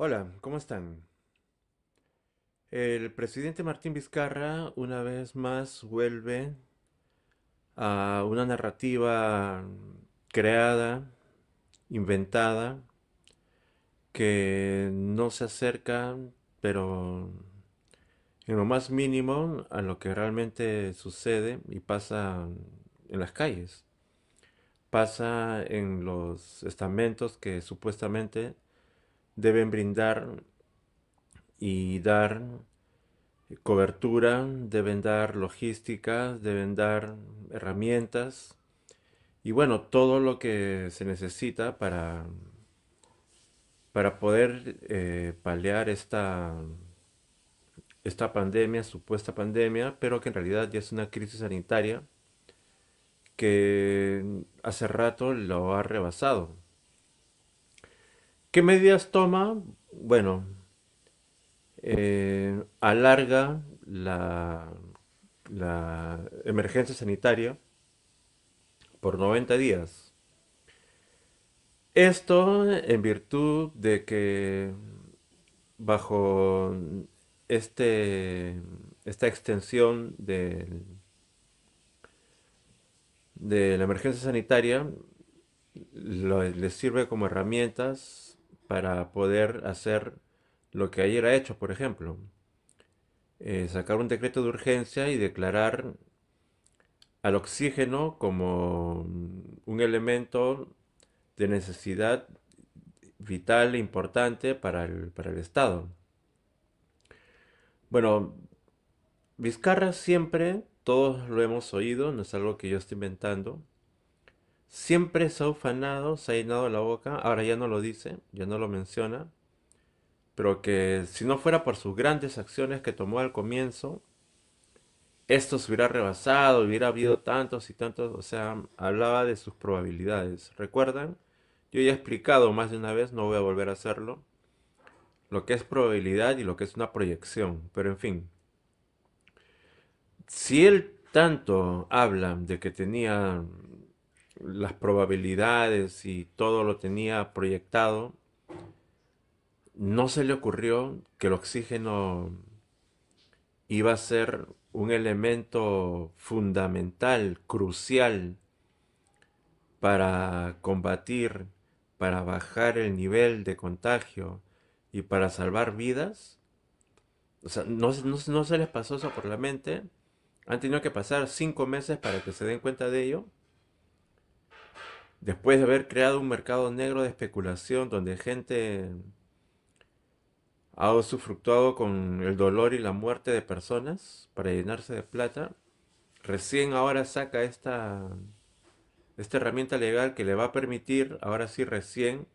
Hola, ¿cómo están? El presidente Martín Vizcarra una vez más vuelve a una narrativa creada, inventada, que no se acerca, pero en lo más mínimo, a lo que realmente sucede y pasa en las calles. Pasa en los estamentos que supuestamente deben brindar y dar cobertura, deben dar logística, deben dar herramientas y bueno, todo lo que se necesita para, para poder eh, paliar esta, esta pandemia, supuesta pandemia, pero que en realidad ya es una crisis sanitaria que hace rato lo ha rebasado. ¿Qué medidas toma? Bueno, eh, alarga la, emergencia sanitaria por 90 días. Esto en virtud de que bajo este, esta extensión de, la emergencia sanitaria les sirve como herramientas para poder hacer lo que ayer ha hecho, por ejemplo. Eh, sacar un decreto de urgencia y declarar al oxígeno como un elemento de necesidad vital e importante para el, para el Estado. Bueno, Vizcarra siempre, todos lo hemos oído, no es algo que yo esté inventando, Siempre se ha ufanado, se ha llenado la boca, ahora ya no lo dice, ya no lo menciona, pero que si no fuera por sus grandes acciones que tomó al comienzo, esto se hubiera rebasado, hubiera habido tantos y tantos, o sea, hablaba de sus probabilidades. ¿Recuerdan? Yo ya he explicado más de una vez, no voy a volver a hacerlo, lo que es probabilidad y lo que es una proyección, pero en fin. Si él tanto habla de que tenía las probabilidades y todo lo tenía proyectado, no se le ocurrió que el oxígeno iba a ser un elemento fundamental, crucial, para combatir, para bajar el nivel de contagio y para salvar vidas. O sea, no, no, no se les pasó eso por la mente. Han tenido que pasar cinco meses para que se den cuenta de ello después de haber creado un mercado negro de especulación donde gente ha usufructuado con el dolor y la muerte de personas para llenarse de plata, recién ahora saca esta, esta herramienta legal que le va a permitir, ahora sí recién,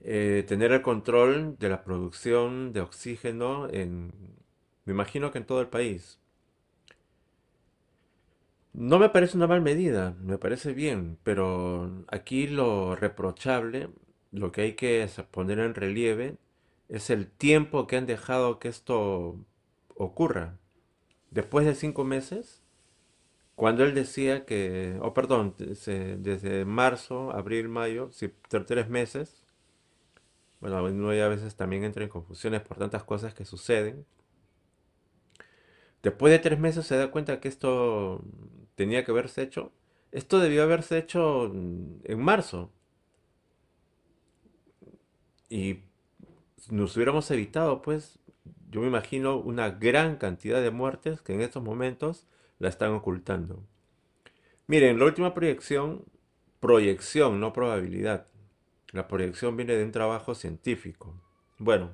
eh, tener el control de la producción de oxígeno en, me imagino que en todo el país. No me parece una mal medida, me parece bien, pero aquí lo reprochable, lo que hay que poner en relieve, es el tiempo que han dejado que esto ocurra. Después de cinco meses, cuando él decía que, oh perdón, desde, marzo, abril, mayo, si, tres meses, bueno, a veces también entra en confusiones por tantas cosas que suceden. Después de tres meses se da cuenta que esto tenía que haberse hecho. Esto debió haberse hecho en marzo. Y nos hubiéramos evitado, pues, yo me imagino una gran cantidad de muertes que en estos momentos la están ocultando. Miren, la última proyección, proyección, no probabilidad. La proyección viene de un trabajo científico. Bueno,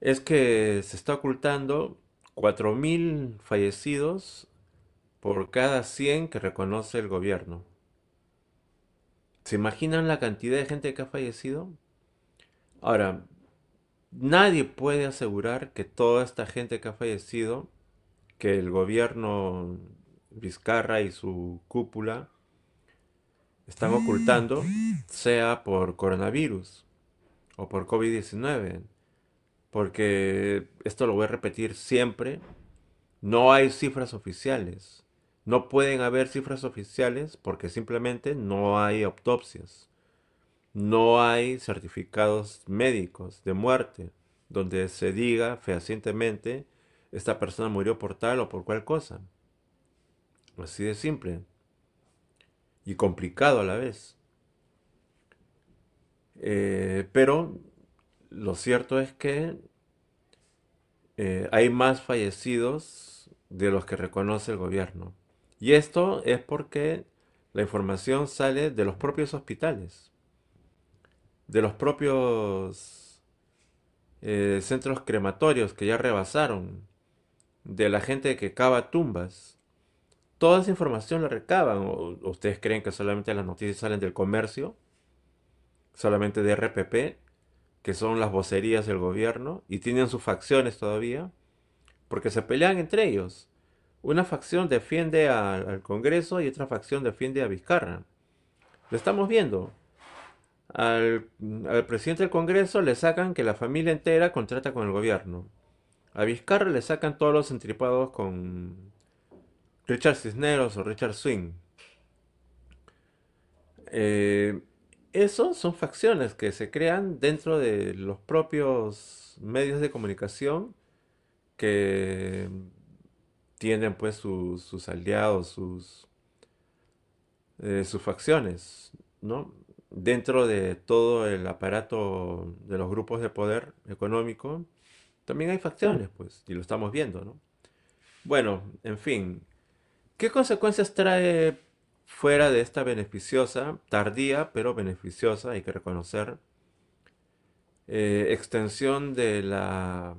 es que se está ocultando 4.000 fallecidos por cada 100 que reconoce el gobierno. ¿Se imaginan la cantidad de gente que ha fallecido? Ahora, nadie puede asegurar que toda esta gente que ha fallecido, que el gobierno Vizcarra y su cúpula están ocultando, sea por coronavirus o por COVID-19, porque esto lo voy a repetir siempre, no hay cifras oficiales. No pueden haber cifras oficiales porque simplemente no hay autopsias. No hay certificados médicos de muerte donde se diga fehacientemente esta persona murió por tal o por cual cosa. Así de simple. Y complicado a la vez. Eh, pero lo cierto es que eh, hay más fallecidos de los que reconoce el gobierno. Y esto es porque la información sale de los propios hospitales, de los propios eh, centros crematorios que ya rebasaron, de la gente que cava tumbas. Toda esa información la recaban. ¿Ustedes creen que solamente las noticias salen del comercio? ¿Solamente de RPP? que son las vocerías del gobierno y tienen sus facciones todavía, porque se pelean entre ellos. Una facción defiende al Congreso y otra facción defiende a Vizcarra. Lo estamos viendo. Al, presidente del Congreso le sacan que la familia entera contrata con el gobierno. A Vizcarra le sacan todos los entripados con Richard Cisneros o Richard Swing. Eh, son facciones que se crean dentro de los propios medios de comunicación que tienen pues sus aliados, sus, eh, sus facciones, ¿no? Dentro de todo el aparato de los grupos de poder económico, también hay facciones, pues, y lo estamos viendo, ¿no? Bueno, en fin, ¿qué consecuencias trae fuera de esta beneficiosa, tardía, pero beneficiosa, hay que reconocer, eh, extensión de la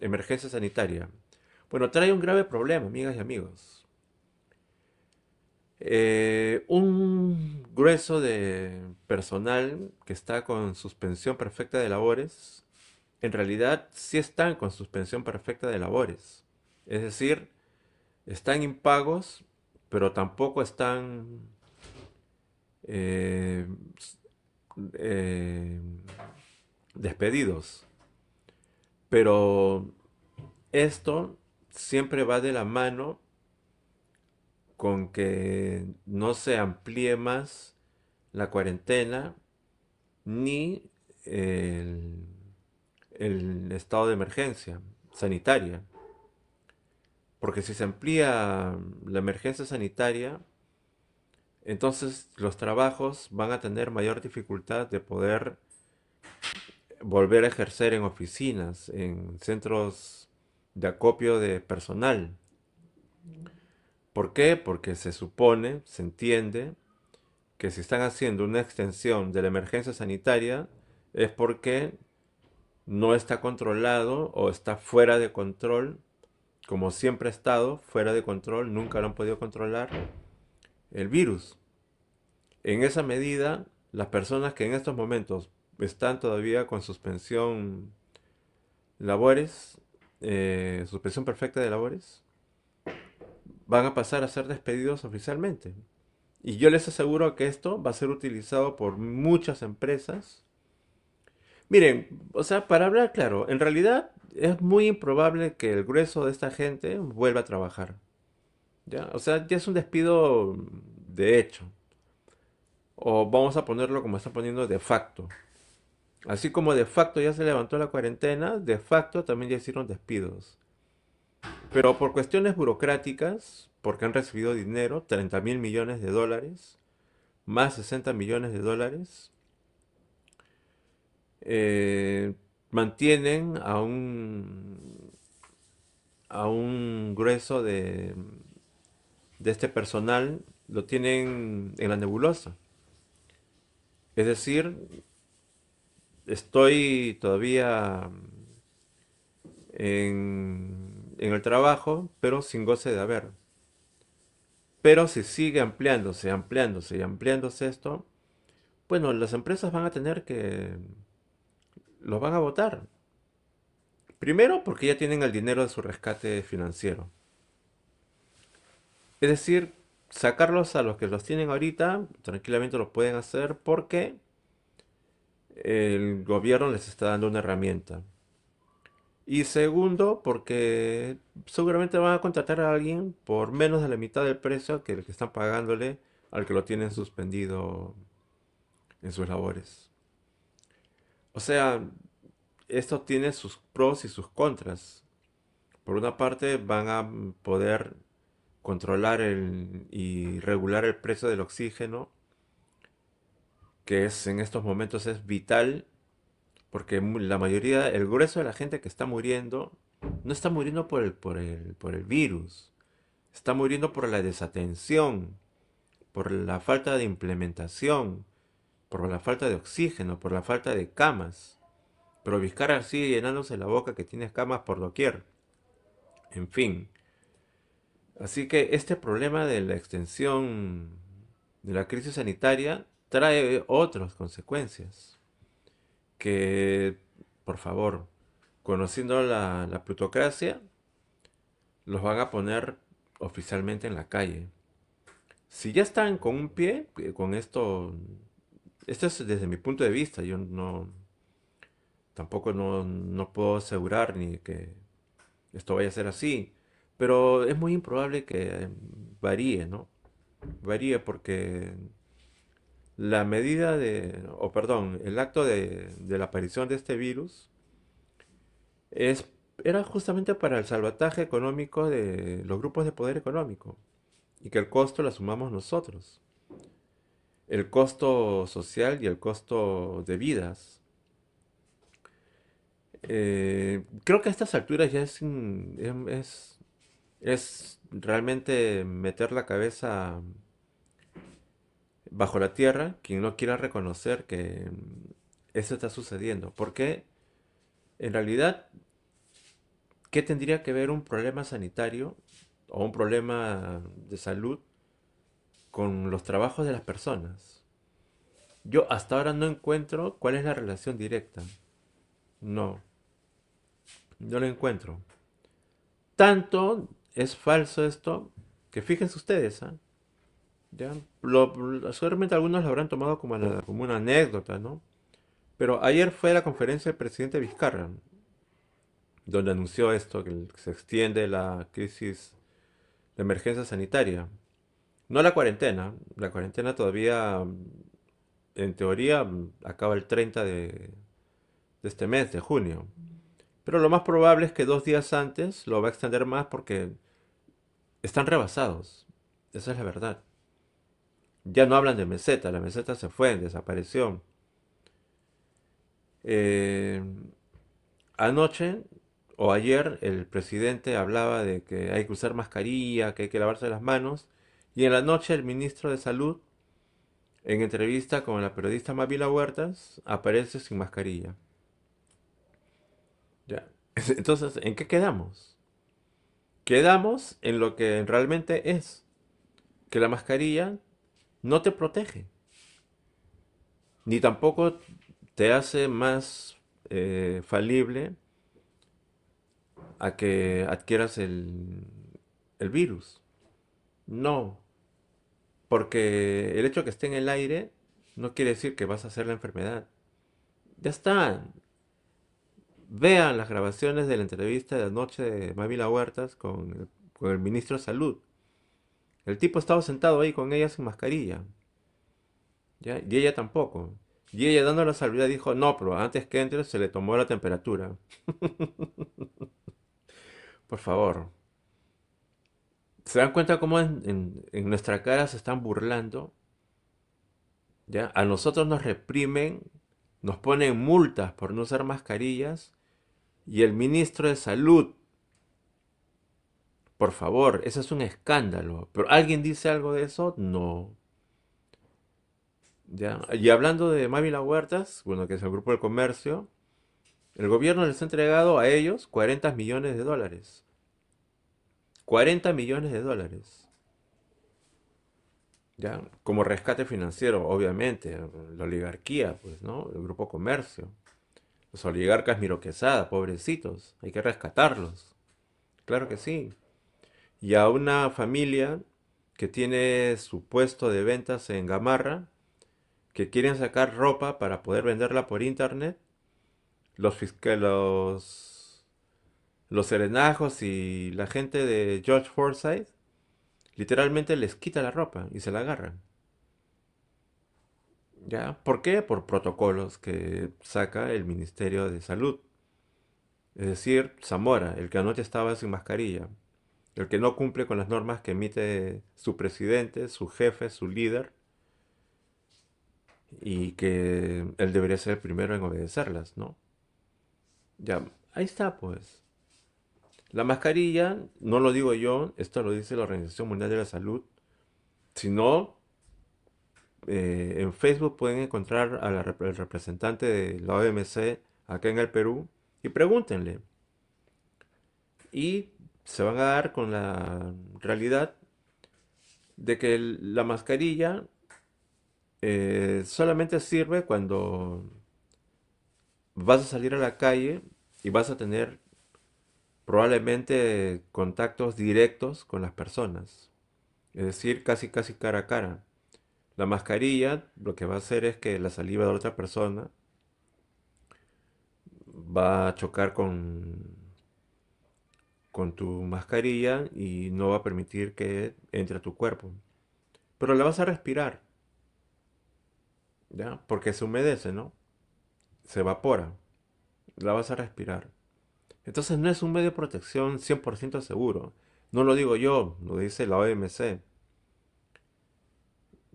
emergencia sanitaria? Bueno, trae un grave problema, amigas y amigos. Eh, un grueso de personal que está con suspensión perfecta de labores, en realidad sí están con suspensión perfecta de labores. Es decir, están impagos, pero tampoco están eh, eh, despedidos. Pero esto siempre va de la mano con que no se amplíe más la cuarentena ni el, estado de emergencia sanitaria. Porque si se amplía la emergencia sanitaria, entonces los trabajos van a tener mayor dificultad de poder volver a ejercer en oficinas, en centros de acopio de personal. ¿Por qué? Porque se supone, se entiende, que si están haciendo una extensión de la emergencia sanitaria es porque no está controlado o está fuera de control, como siempre ha estado, fuera de control, nunca lo han podido controlar, el virus. En esa medida, las personas que en estos momentos están todavía con suspensión labores, eh, suspensión perfecta de labores, van a pasar a ser despedidos oficialmente. Y yo les aseguro que esto va a ser utilizado por muchas empresas. Miren, o sea, para hablar claro, en realidad es muy improbable que el grueso de esta gente vuelva a trabajar. ¿Ya? O sea, ya es un despido de hecho. O vamos a ponerlo como están poniendo de facto. Así como de facto ya se levantó la cuarentena, de facto también ya hicieron despidos. Pero por cuestiones burocráticas, porque han recibido dinero, 30 mil millones de dólares, más 60 millones de dólares, eh, mantienen a un, a un grueso de, de este personal, lo tienen en la nebulosa. Es decir, estoy todavía en, el trabajo, pero sin goce de haber. Pero si sigue ampliándose, ampliándose y ampliándose esto, bueno, las empresas van a tener que... los van a votar. Primero porque ya tienen el dinero de su rescate financiero. Es decir, sacarlos a los que los tienen ahorita, tranquilamente los pueden hacer porque el gobierno les está dando una herramienta. Y segundo, porque seguramente van a contratar a alguien por menos de la mitad del precio que el que están pagándole al que lo tienen suspendido en sus labores. O sea, esto tiene sus pros y sus contras. Por una parte, van a poder controlar y regular el precio del oxígeno que en estos momentos es vital, porque la mayoría, el grueso de la gente que está muriendo, no está muriendo por el, virus, está muriendo por la desatención, por la falta de implementación, por la falta de oxígeno, por la falta de camas. Pero así sigue llenándose la boca que tiene camas por doquier. En fin. Así que este problema de la extensión de la crisis sanitaria trae otras consecuencias que, por favor, conociendo la, plutocracia, los van a poner oficialmente en la calle. Si ya están con un pie, eh, con esto, esto es desde mi punto de vista, yo no, tampoco no, no puedo asegurar ni que esto vaya a ser así, pero es muy improbable que varíe, ¿no? Varíe porque la medida de, o perdón, el acto de, de, la aparición de este virus es, era justamente para el salvataje económico de los grupos de poder económico y que el costo lo asumamos nosotros. El costo social y el costo de vidas. Eh, creo que a estas alturas ya es, es, es realmente meter la cabeza bajo la tierra quien no quiera reconocer que mm, eso está sucediendo. Porque en realidad, ¿qué tendría que ver un problema sanitario o un problema de salud con los trabajos de las personas? Yo hasta ahora no encuentro cuál es la relación directa. No. No lo encuentro. Tanto es falso esto que fíjense ustedes, ah ya, seguramente algunos lo habrán tomado como una, como una anécdota, ¿no? Pero ayer fue la conferencia del presidente Vizcarra, donde anunció esto, que se extiende la crisis de emergencia sanitaria. No la cuarentena, la cuarentena todavía, en teoría, acaba el 30 de este mes, de junio. Pero lo más probable es que dos días antes lo va a extender más porque están rebasados. Esa es la verdad. Ya no hablan de meseta, la meseta se fue, desapareció. Eh, anoche o ayer el presidente hablaba de que hay que usar mascarilla, que hay que lavarse las manos, y en la noche el ministro de Salud, en entrevista con la periodista Mavila Huertas, aparece sin mascarilla. Ya. Entonces, ¿en qué quedamos? Quedamos en lo que realmente es, que la mascarilla no te protege, ni tampoco te hace más eh, falible a que adquieras el, virus. No, porque el hecho de que esté en el aire no quiere decir que vas a hacer la enfermedad. Ya está. Vean las grabaciones de la entrevista de anoche noche de La Huertas con el ministro de Salud. El tipo estaba sentado ahí con ella sin mascarilla. Y ella tampoco. Y ella dándole la salvedad dijo, no, pero antes que entre se le tomó la temperatura. Por favor. ¿Se dan cuenta cómo en, nuestra cara se están burlando? ¿Ya? A nosotros nos reprimen, nos ponen multas por no usar mascarillas y el ministro de salud por favor, eso es un escándalo. ¿Pero alguien dice algo de eso? No. ¿Ya? Y hablando de La Huertas, bueno, que es el grupo del comercio, el gobierno les ha entregado a ellos 40 millones de dólares. 40 millones de dólares. ¿Ya? Como rescate financiero, obviamente, la oligarquía, pues, ¿no? El grupo comercio. Los oligarcas miroquesadas pobrecitos, hay que rescatarlos. Claro que sí y a una familia que tiene su puesto de ventas en Gamarra, que quieren sacar ropa para poder venderla por internet, los, los serenajos y la gente de George Forsyth literalmente les quita la ropa y se la agarran. ¿Ya? ¿Por qué? Por protocolos que saca el Ministerio de Salud. Es decir, Zamora, el que anoche estaba sin mascarilla, el que no cumple con las normas que emite su presidente, su jefe, su líder, y que él debería ser el primero en obedecerlas, ¿no? Ya, ahí está, pues. La mascarilla, no lo digo yo, esto lo dice la Organización Mundial de la Salud. sino eh, en Facebook pueden encontrar al representante de la OMC acá en el Perú y pregúntenle. Y se van a dar con la realidad de que la mascarilla eh, solamente sirve cuando vas a salir a la calle y vas a tener probablemente contactos directos con las personas. Es decir, casi casi cara a cara. La mascarilla lo que va a hacer es que la saliva de la otra persona va a chocar con con tu mascarilla y no va a permitir que entre a tu cuerpo. Pero la vas a respirar. ¿Ya? Porque se humedece, ¿no? Se evapora. La vas a respirar. Entonces no es un medio de protección 100% seguro. No lo digo yo, lo dice la OMC.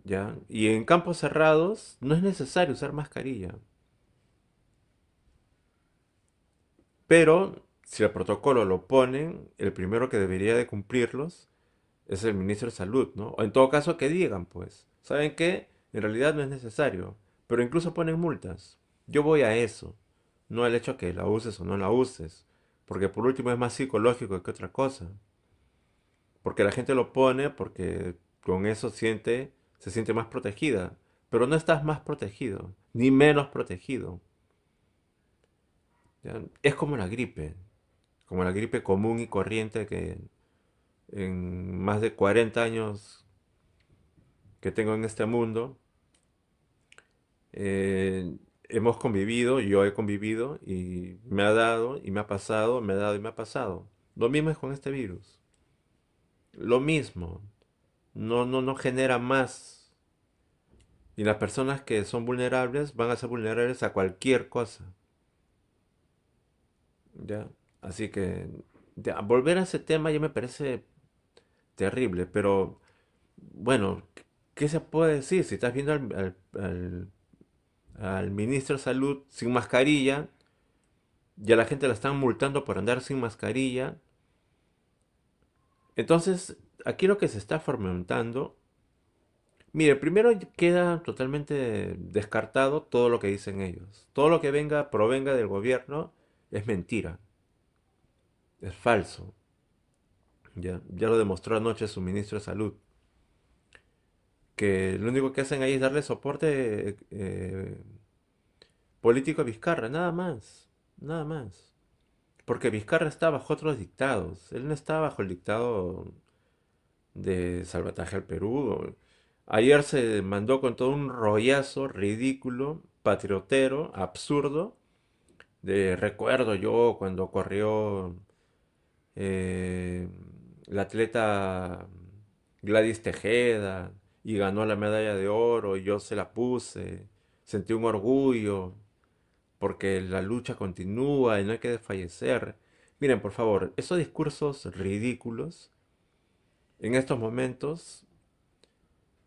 ¿Ya? Y en campos cerrados no es necesario usar mascarilla. Pero si el protocolo lo ponen, el primero que debería de cumplirlos es el ministro de salud, ¿no? O en todo caso que digan, pues, ¿saben qué? En realidad no es necesario, pero incluso ponen multas. Yo voy a eso, no al hecho que la uses o no la uses, porque por último es más psicológico que otra cosa. Porque la gente lo pone porque con eso siente, se siente más protegida, pero no estás más protegido, ni menos protegido. Es como la gripe, como la gripe común y corriente que en más de 40 años que tengo en este mundo, eh, hemos convivido, yo he convivido y me ha dado y me ha pasado, me ha dado y me ha pasado. Lo mismo es con este virus. Lo mismo. No, no, no genera más. Y las personas que son vulnerables van a ser vulnerables a cualquier cosa. ¿Ya? Así que volver a ese tema ya me parece terrible, pero bueno, ¿qué se puede decir? Si estás viendo al, al ministro de Salud sin mascarilla, ya la gente la están multando por andar sin mascarilla. Entonces, aquí lo que se está fomentando, mire, primero queda totalmente descartado todo lo que dicen ellos. Todo lo que venga, provenga del gobierno, es mentira es falso. Ya, ya lo demostró anoche su ministro de salud. Que lo único que hacen ahí es darle soporte eh, político a Vizcarra, nada más. Nada más. Porque Vizcarra está bajo otros dictados. Él no está bajo el dictado de salvataje al Perú. Ayer se mandó con todo un rollazo ridículo, patriotero, absurdo, de recuerdo yo cuando corrió eh, la atleta Gladys Tejeda y ganó la medalla de oro y yo se la puse. Sentí un orgullo porque la lucha continúa y no hay que desfallecer. Miren, por favor, esos discursos ridículos en estos momentos,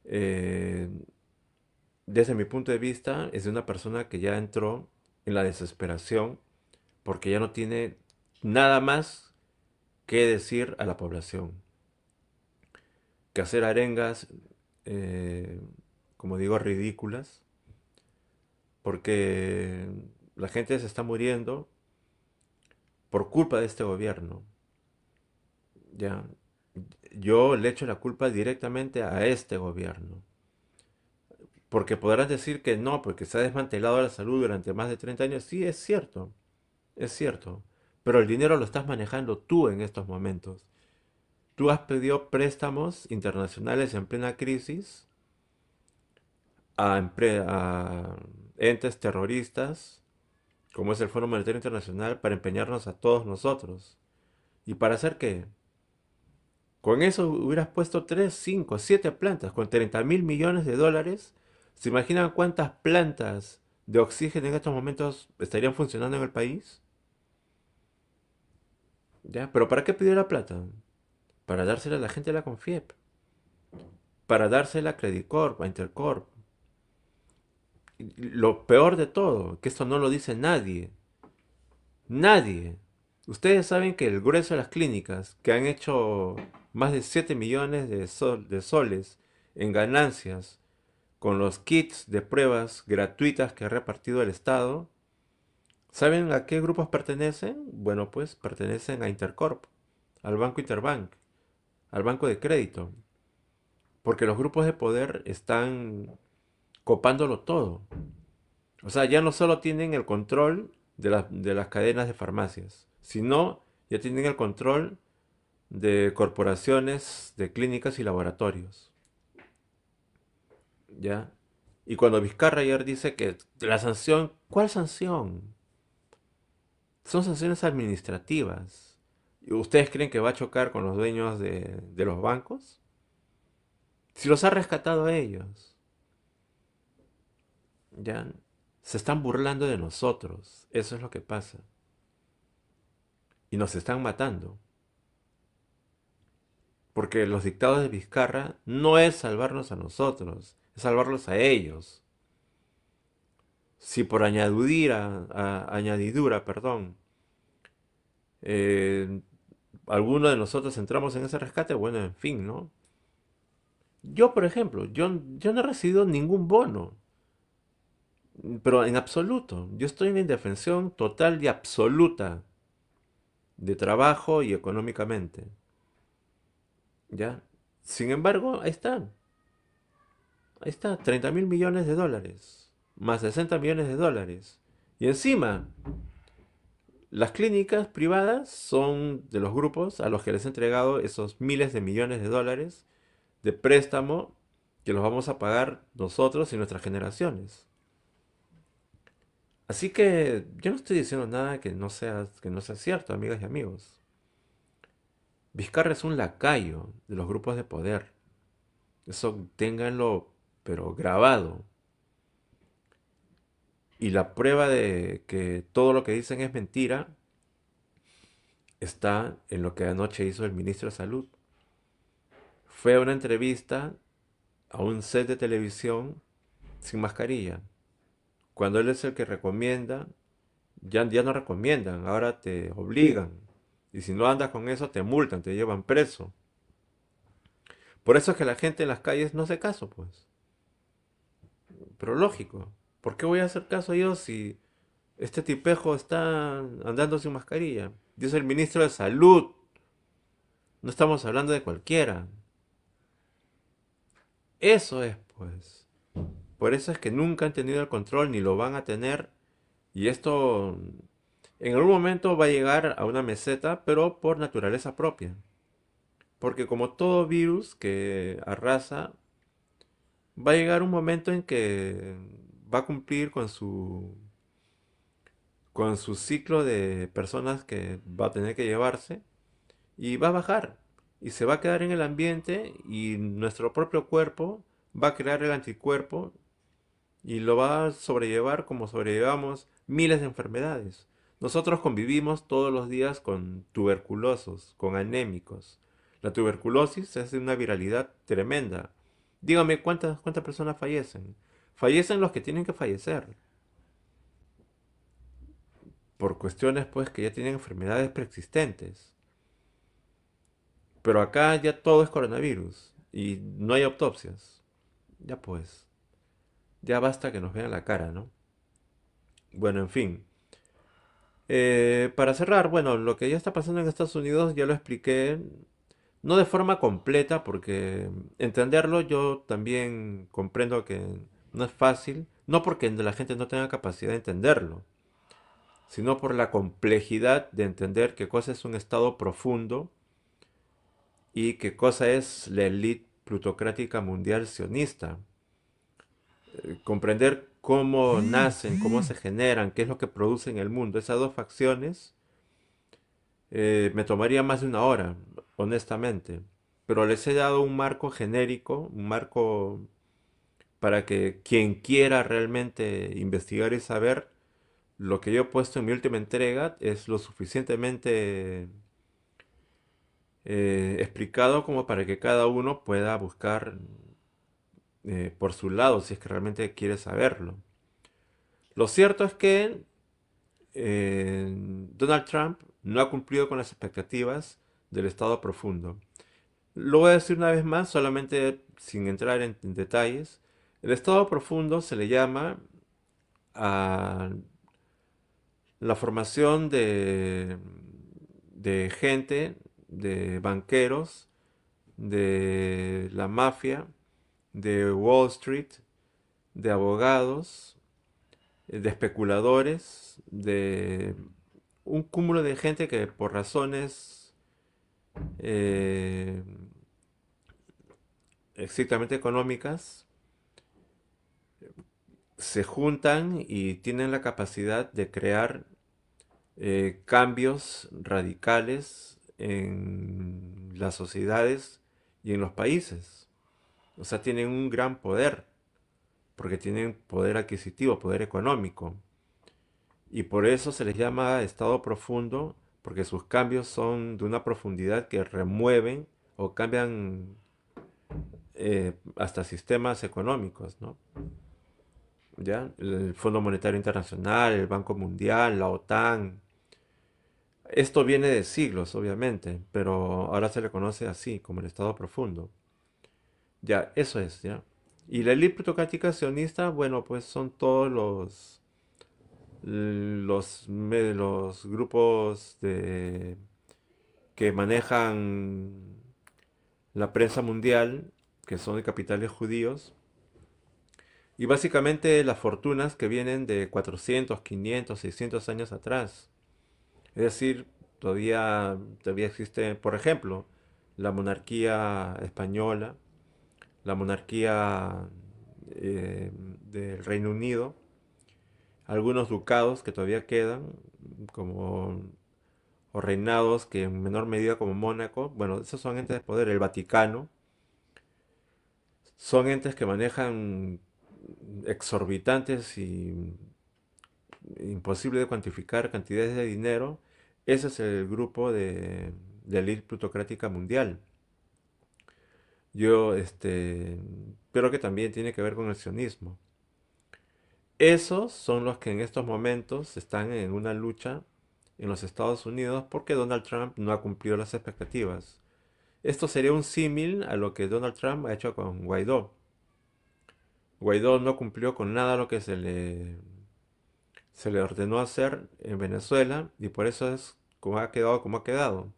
eh, desde mi punto de vista, es de una persona que ya entró en la desesperación porque ya no tiene nada más qué decir a la población. Que hacer arengas, eh, como digo, ridículas, porque la gente se está muriendo por culpa de este gobierno. Ya, yo le echo la culpa directamente a este gobierno. Porque podrás decir que no, porque se ha desmantelado la salud durante más de 30 años. Sí, es cierto, es cierto pero el dinero lo estás manejando tú en estos momentos. Tú has pedido préstamos internacionales en plena crisis a, entes terroristas, como es el foro Monetario Internacional, para empeñarnos a todos nosotros. ¿Y para hacer qué? Con eso hubieras puesto 3, 5, 7 plantas con 30 mil millones de dólares. ¿Se imaginan cuántas plantas de oxígeno en estos momentos estarían funcionando en el país? ¿Pero para qué pidió la plata? Para dársela a la gente de la Confiep. Para dársela a Credit Corp, a Intercorp. Lo peor de todo, que esto no lo dice nadie. Nadie. Ustedes saben que el grueso de las clínicas, que han hecho más de 7 millones de, de soles en ganancias con los kits de pruebas gratuitas que ha repartido el Estado, ¿Saben a qué grupos pertenecen? Bueno, pues pertenecen a Intercorp, al Banco Interbank, al Banco de Crédito, porque los grupos de poder están copándolo todo. O sea, ya no solo tienen el control de, las cadenas de farmacias, sino ya tienen el control de corporaciones, de clínicas y laboratorios. ¿Ya? Y cuando Vizcarra ayer dice que la sanción, ¿cuál sanción? son sanciones administrativas. ¿Ustedes creen que va a chocar con los dueños de, los bancos? Si los ha rescatado a ellos. Ya. Se están burlando de nosotros. Eso es lo que pasa. Y nos están matando. Porque los dictados de Vizcarra no es salvarnos a nosotros, es salvarlos a ellos si por añadidura, a, añadidura perdón, eh, alguno de nosotros entramos en ese rescate, bueno, en fin, ¿no? Yo, por ejemplo, yo, yo no he recibido ningún bono, pero en absoluto. Yo estoy en indefensión total y absoluta de trabajo y económicamente. ¿Ya? Sin embargo, ahí está. Ahí está, 30 mil millones de dólares más 60 millones de dólares. Y encima, las clínicas privadas son de los grupos a los que les he entregado esos miles de millones de dólares de préstamo que los vamos a pagar nosotros y nuestras generaciones. Así que yo no estoy diciendo nada que no sea, que no sea cierto, amigas y amigos. Vizcarra es un lacayo de los grupos de poder. Eso ténganlo, pero grabado y la prueba de que todo lo que dicen es mentira está en lo que anoche hizo el ministro de Salud. Fue una entrevista a un set de televisión sin mascarilla. Cuando él es el que recomienda, ya, ya no recomiendan, ahora te obligan. Y si no andas con eso, te multan, te llevan preso. Por eso es que la gente en las calles no hace caso, pues. Pero lógico. ¿Por qué voy a hacer caso yo si este tipejo está andando sin mascarilla? Dice el ministro de Salud. No estamos hablando de cualquiera. Eso es, pues. Por eso es que nunca han tenido el control ni lo van a tener. Y esto en algún momento va a llegar a una meseta, pero por naturaleza propia. Porque como todo virus que arrasa, va a llegar un momento en que va a cumplir con su con su ciclo de personas que va a tener que llevarse y va a bajar y se va a quedar en el ambiente y nuestro propio cuerpo va a crear el anticuerpo y lo va a sobrellevar como sobrellevamos miles de enfermedades. Nosotros convivimos todos los días con tuberculosos, con anémicos. La tuberculosis es una viralidad tremenda. Dígame cuántas, cuántas personas fallecen. Fallecen los que tienen que fallecer. Por cuestiones, pues, que ya tienen enfermedades preexistentes. Pero acá ya todo es coronavirus y no hay autopsias. Ya pues. Ya basta que nos vean la cara, ¿no? Bueno, en fin. Eh, para cerrar, bueno, lo que ya está pasando en Estados Unidos ya lo expliqué, no de forma completa, porque entenderlo yo también comprendo que no es fácil, no porque la gente no tenga capacidad de entenderlo, sino por la complejidad de entender qué cosa es un estado profundo y qué cosa es la élite plutocrática mundial sionista. Eh, comprender cómo nacen, cómo se generan, qué es lo que produce en el mundo, esas dos facciones, eh, me tomaría más de una hora, honestamente. Pero les he dado un marco genérico, un marco para que quien quiera realmente investigar y saber, lo que yo he puesto en mi última entrega es lo suficientemente eh, explicado como para que cada uno pueda buscar eh, por su lado si es que realmente quiere saberlo. Lo cierto es que eh, Donald Trump no ha cumplido con las expectativas del Estado profundo. Lo voy a decir una vez más, solamente sin entrar en detalles, el estado profundo se le llama a la formación de, gente, de banqueros, de la mafia, de Wall Street, de abogados, de especuladores, de un cúmulo de gente que por razones eh, estrictamente económicas se juntan y tienen la capacidad de crear eh, cambios radicales en las sociedades y en los países. O sea, tienen un gran poder, porque tienen poder adquisitivo, poder económico. Y por eso se les llama estado profundo, porque sus cambios son de una profundidad que remueven o cambian eh, hasta sistemas económicos, ¿no? El Fondo Monetario Internacional, el Banco Mundial, la OTAN. Esto viene de siglos, obviamente, pero ahora se le conoce así, como el Estado Profundo. Ya, eso es, ¿ya? Y la élite plutocrática sionista, bueno, pues son todos los, los, grupos de, que manejan la prensa mundial, que son de capitales judíos, y básicamente las fortunas que vienen de 400, 500, 600 años atrás. Es decir, todavía, todavía existe, por ejemplo, la monarquía española, la monarquía eh, del Reino Unido, algunos ducados que todavía quedan, como o reinados que en menor medida como Mónaco, bueno, esos son entes de poder, el Vaticano, son entes que manejan exorbitantes y imposible de cuantificar cantidades de dinero, ese es el grupo de, de la élite plutocrática mundial. Yo este, creo que también tiene que ver con el sionismo. Esos son los que en estos momentos están en una lucha en los Estados Unidos porque Donald Trump no ha cumplido las expectativas. Esto sería un símil a lo que Donald Trump ha hecho con Guaidó. Guaidó no cumplió con nada lo que se le, se le ordenó hacer en Venezuela y por eso es como ha quedado como ha quedado.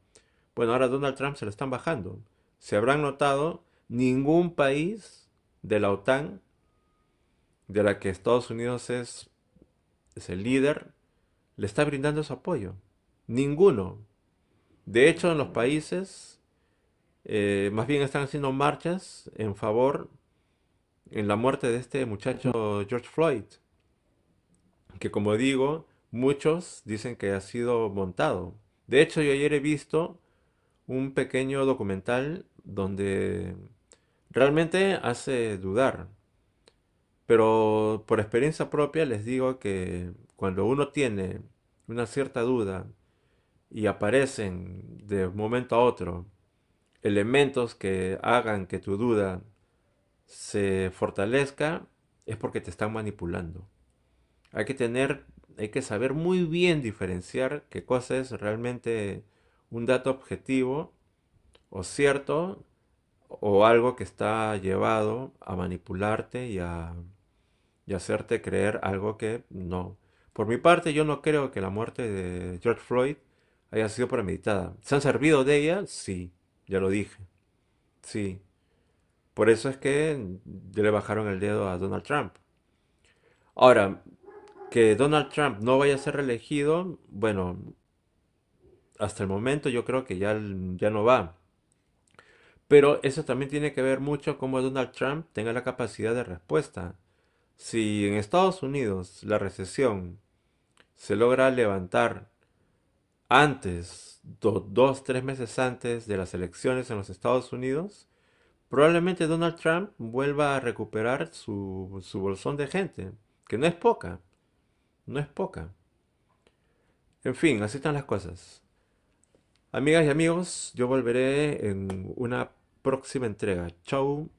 Bueno, ahora Donald Trump se lo están bajando. Se habrán notado, ningún país de la OTAN, de la que Estados Unidos es, es el líder, le está brindando su apoyo. Ninguno. De hecho, en los países, eh, más bien están haciendo marchas en favor en la muerte de este muchacho George Floyd, que como digo, muchos dicen que ha sido montado. De hecho, yo ayer he visto un pequeño documental donde realmente hace dudar. Pero por experiencia propia les digo que cuando uno tiene una cierta duda y aparecen de un momento a otro elementos que hagan que tu duda se fortalezca, es porque te están manipulando. Hay que tener, hay que saber muy bien diferenciar qué cosa es realmente un dato objetivo o cierto o algo que está llevado a manipularte y a, y hacerte creer algo que no. Por mi parte, yo no creo que la muerte de George Floyd haya sido premeditada. ¿Se han servido de ella? Sí, ya lo dije. Sí, por eso es que le bajaron el dedo a Donald Trump. Ahora, que Donald Trump no vaya a ser reelegido, bueno, hasta el momento yo creo que ya, ya no va. Pero eso también tiene que ver mucho cómo Donald Trump tenga la capacidad de respuesta. Si en Estados Unidos la recesión se logra levantar antes, dos, tres meses antes de las elecciones en los Estados Unidos, probablemente Donald Trump vuelva a recuperar su, bolsón de gente, que no es poca, no es poca. En fin, así están las cosas. Amigas y amigos, yo volveré en una próxima entrega. Chau.